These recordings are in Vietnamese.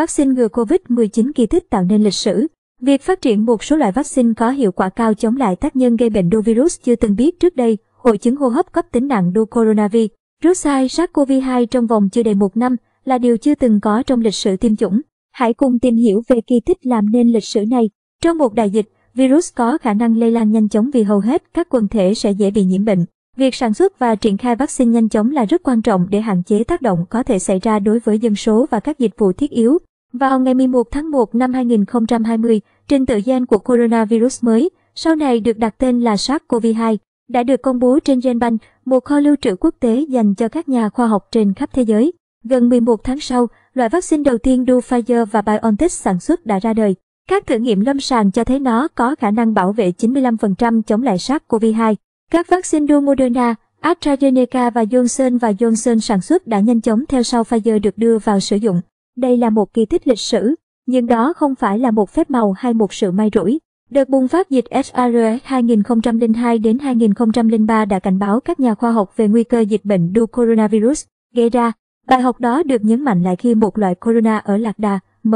vaccine ngừa COVID-19 kỳ tích tạo nên lịch sử. Việc phát triển một số loại vaccine có hiệu quả cao chống lại tác nhân gây bệnh đô virus chưa từng biết trước đây, hội chứng hô hấp cấp tính nặng đô coronavirus, sai SARS-CoV-2 trong vòng chưa đầy một năm là điều chưa từng có trong lịch sử tiêm chủng. Hãy cùng tìm hiểu về kỳ tích làm nên lịch sử này. Trong một đại dịch, virus có khả năng lây lan nhanh chóng vì hầu hết các quần thể sẽ dễ bị nhiễm bệnh. Việc sản xuất và triển khai vaccine nhanh chóng là rất quan trọng để hạn chế tác động có thể xảy ra đối với dân số và các dịch vụ thiết yếu. Vào ngày 11 tháng 1 năm 2020, trình tự gen của coronavirus mới, sau này được đặt tên là SARS-CoV-2, đã được công bố trên GenBank, một kho lưu trữ quốc tế dành cho các nhà khoa học trên khắp thế giới. Gần 11 tháng sau, loại vaccine đầu tiên do Pfizer và BioNTech sản xuất đã ra đời. Các thử nghiệm lâm sàng cho thấy nó có khả năng bảo vệ 95% chống lại SARS-CoV-2. Các vaccine do Moderna, AstraZeneca và Johnson và Johnson sản xuất đã nhanh chóng theo sau Pfizer được đưa vào sử dụng. Đây là một kỳ tích lịch sử, nhưng đó không phải là một phép màu hay một sự may rủi. Đợt bùng phát dịch SARS 2002 đến 2003 đã cảnh báo các nhà khoa học về nguy cơ dịch bệnh do coronavirus gây ra. Bài học đó được nhấn mạnh lại khi một loại corona ở lạc đà, M,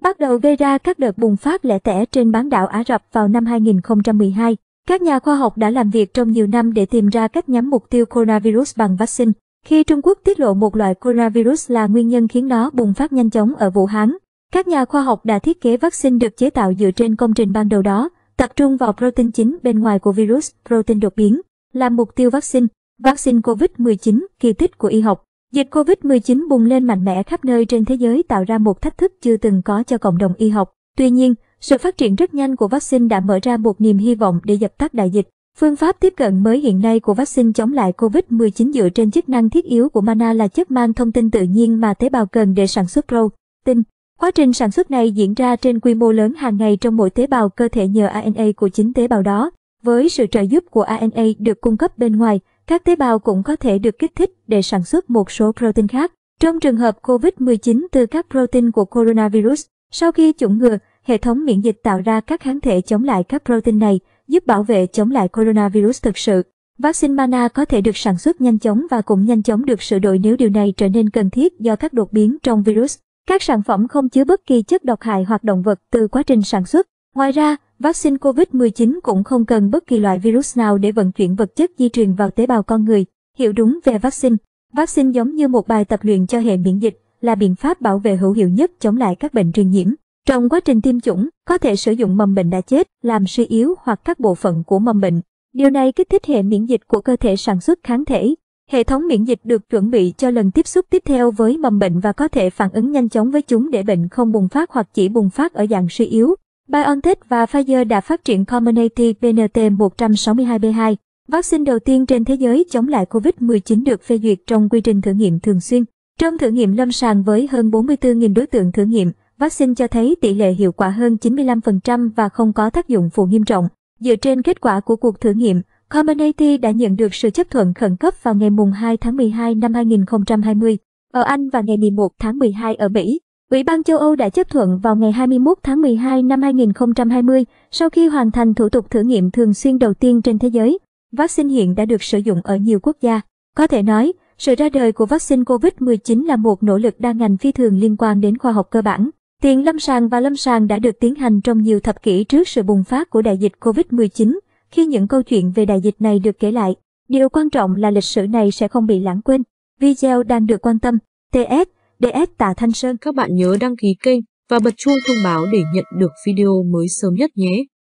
bắt đầu gây ra các đợt bùng phát lẻ tẻ trên bán đảo Ả Rập vào năm 2012. Các nhà khoa học đã làm việc trong nhiều năm để tìm ra cách nhắm mục tiêu coronavirus bằng vaccine. Khi Trung Quốc tiết lộ một loại coronavirus là nguyên nhân khiến nó bùng phát nhanh chóng ở Vũ Hán, các nhà khoa học đã thiết kế vaccine được chế tạo dựa trên công trình ban đầu đó, tập trung vào protein chính bên ngoài của virus, protein đột biến, là mục tiêu vaccine. Vaccine COVID-19, kỳ tích của y học. Dịch COVID-19 bùng lên mạnh mẽ khắp nơi trên thế giới tạo ra một thách thức chưa từng có cho cộng đồng y học. Tuy nhiên, sự phát triển rất nhanh của vaccine đã mở ra một niềm hy vọng để dập tắt đại dịch. Phương pháp tiếp cận mới hiện nay của vaccine chống lại COVID-19 dựa trên chức năng thiết yếu của mana là chất mang thông tin tự nhiên mà tế bào cần để sản xuất protein. Quá trình sản xuất này diễn ra trên quy mô lớn hàng ngày trong mỗi tế bào cơ thể nhờ RNA của chính tế bào đó. Với sự trợ giúp của RNA được cung cấp bên ngoài, các tế bào cũng có thể được kích thích để sản xuất một số protein khác. Trong trường hợp COVID-19 từ các protein của coronavirus, sau khi chủng ngừa, hệ thống miễn dịch tạo ra các kháng thể chống lại các protein này, giúp bảo vệ chống lại coronavirus thực sự. Vaccine Mana có thể được sản xuất nhanh chóng và cũng nhanh chóng được sửa đổi nếu điều này trở nên cần thiết do các đột biến trong virus. Các sản phẩm không chứa bất kỳ chất độc hại hoặc động vật từ quá trình sản xuất. Ngoài ra, vaccine COVID-19 cũng không cần bất kỳ loại virus nào để vận chuyển vật chất di truyền vào tế bào con người. Hiểu đúng về vaccine. Vaccine giống như một bài tập luyện cho hệ miễn dịch, là biện pháp bảo vệ hữu hiệu nhất chống lại các bệnh truyền nhiễm. Trong quá trình tiêm chủng, có thể sử dụng mầm bệnh đã chết làm suy yếu hoặc các bộ phận của mầm bệnh. Điều này kích thích hệ miễn dịch của cơ thể sản xuất kháng thể. Hệ thống miễn dịch được chuẩn bị cho lần tiếp xúc tiếp theo với mầm bệnh và có thể phản ứng nhanh chóng với chúng để bệnh không bùng phát hoặc chỉ bùng phát ở dạng suy yếu. BioNTech và Pfizer đã phát triển Comirnaty BNT162B2, vaccine đầu tiên trên thế giới chống lại COVID-19 được phê duyệt trong quy trình thử nghiệm thường xuyên. Trong thử nghiệm lâm sàng với hơn 44.000 đối tượng thử nghiệm, vaccine cho thấy tỷ lệ hiệu quả hơn 95% và không có tác dụng phụ nghiêm trọng. Dựa trên kết quả của cuộc thử nghiệm, Comirnaty đã nhận được sự chấp thuận khẩn cấp vào ngày 2 tháng 12 năm 2020 ở Anh và ngày 11 tháng 12 ở Mỹ. Ủy ban châu Âu đã chấp thuận vào ngày 21 tháng 12 năm 2020 sau khi hoàn thành thủ tục thử nghiệm thường xuyên đầu tiên trên thế giới. Vaccine hiện đã được sử dụng ở nhiều quốc gia. Có thể nói, sự ra đời của vaccine COVID-19 là một nỗ lực đa ngành phi thường liên quan đến khoa học cơ bản. Tiền lâm sàng và lâm sàng đã được tiến hành trong nhiều thập kỷ trước sự bùng phát của đại dịch COVID-19, khi những câu chuyện về đại dịch này được kể lại. Điều quan trọng là lịch sử này sẽ không bị lãng quên. Video đang được quan tâm. TS, DS Tạ Thanh Sơn. Các bạn nhớ đăng ký kênh và bật chuông thông báo để nhận được video mới sớm nhất nhé.